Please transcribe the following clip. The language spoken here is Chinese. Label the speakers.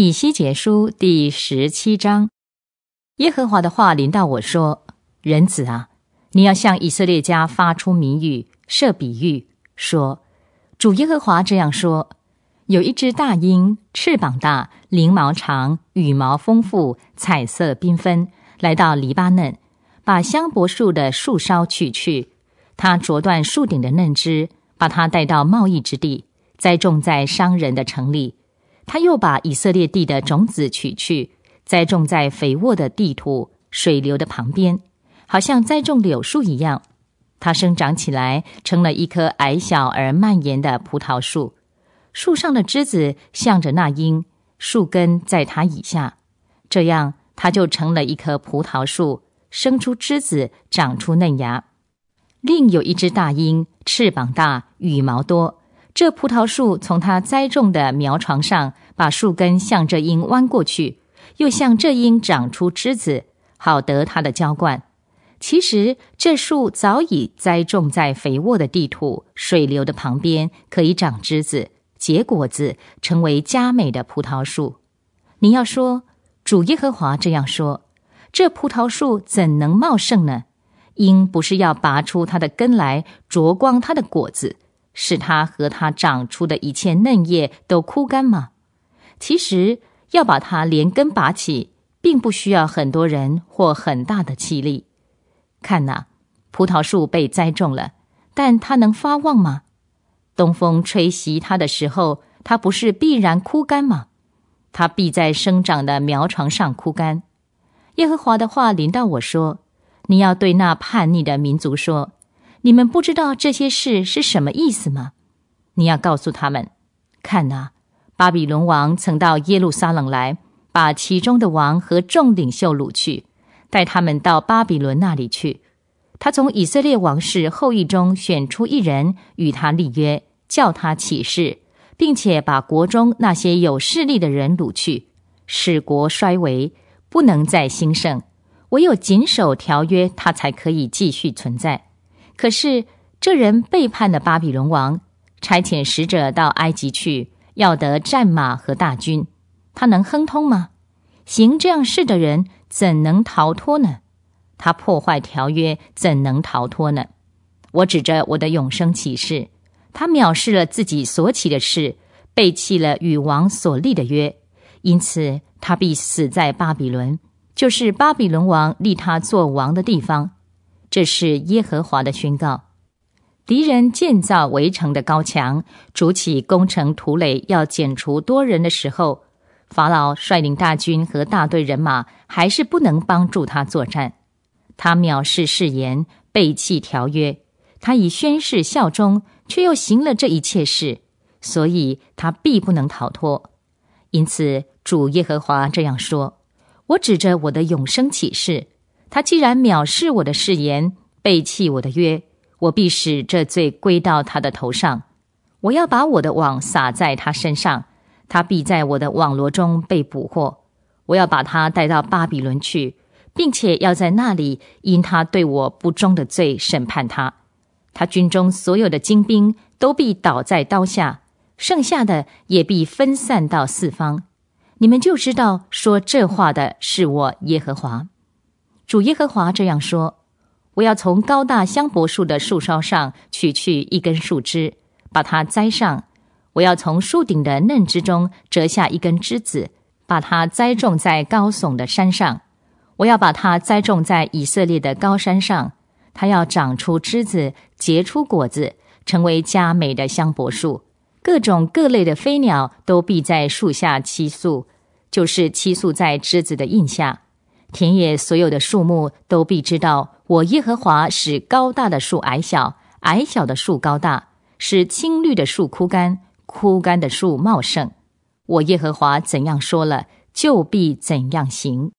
Speaker 1: 以西结书第十七章，耶和华的话临到我说：“人子啊，你要向以色列家发出谜语，设比喻说，主耶和华这样说：有一只大鹰，翅膀大，翎毛长，羽毛丰富，彩色缤纷，来到黎巴嫩，把香柏树的树梢取去，它折断树顶的嫩枝，把它带到贸易之地，栽种在商人的城里。”他又把以色列地的种子取去，栽种在肥沃的泥土、水流的旁边，好像栽种柳树一样。它生长起来，成了一棵矮小而蔓延的葡萄树。树上的枝子向着那鹰，树根在它以下。这样，它就成了一棵葡萄树，生出枝子，长出嫩芽。另有一只大鹰，翅膀大，羽毛多。这葡萄树从它栽种的苗床上。把树根向这鹰弯过去，又向这鹰长出枝子，好得它的浇灌。其实这树早已栽种在肥沃的地土、水流的旁边，可以长枝子、结果子，成为佳美的葡萄树。你要说主耶和华这样说，这葡萄树怎能茂盛呢？鹰不是要拔出它的根来，啄光它的果子，使它和它长出的一切嫩叶都枯干吗？其实要把它连根拔起，并不需要很多人或很大的气力。看呐，葡萄树被栽种了，但它能发旺吗？东风吹袭它的时候，它不是必然枯干吗？它必在生长的苗床上枯干。耶和华的话临到我说：“你要对那叛逆的民族说，你们不知道这些事是什么意思吗？你要告诉他们，看呐。”巴比伦王曾到耶路撒冷来，把其中的王和众领袖掳去，带他们到巴比伦那里去。他从以色列王室后裔中选出一人与他立约，叫他起誓，并且把国中那些有势力的人掳去，使国衰微，不能再兴盛。唯有谨守条约，他才可以继续存在。可是这人背叛了巴比伦王，差遣使者到埃及去。要得战马和大军，他能亨通吗？行这样事的人怎能逃脱呢？他破坏条约，怎能逃脱呢？我指着我的永生启示，他藐视了自己所起的事，背弃了与王所立的约，因此他必死在巴比伦，就是巴比伦王立他做王的地方。这是耶和华的宣告。敌人建造围城的高墙，筑起攻城土垒，要剪除多人的时候，法老率领大军和大队人马，还是不能帮助他作战。他藐视誓言，背弃条约，他以宣誓效忠，却又行了这一切事，所以他必不能逃脱。因此，主耶和华这样说：我指着我的永生起誓，他既然藐视我的誓言，背弃我的约。我必使这罪归到他的头上，我要把我的网撒在他身上，他必在我的网罗中被捕获。我要把他带到巴比伦去，并且要在那里因他对我不忠的罪审判他。他军中所有的精兵都必倒在刀下，剩下的也必分散到四方。你们就知道说这话的是我耶和华，主耶和华这样说。我要从高大香柏树的树梢上取去一根树枝，把它栽上；我要从树顶的嫩枝中折下一根枝子，把它栽种在高耸的山上。我要把它栽种在以色列的高山上，它要长出枝子，结出果子，成为佳美的香柏树。各种各类的飞鸟都必在树下栖宿，就是栖宿在枝子的荫下。田野所有的树木都必知道。我耶和华使高大的树矮小，矮小的树高大；使青绿的树枯干，枯干的树茂盛。我耶和华怎样说了，就必怎样行。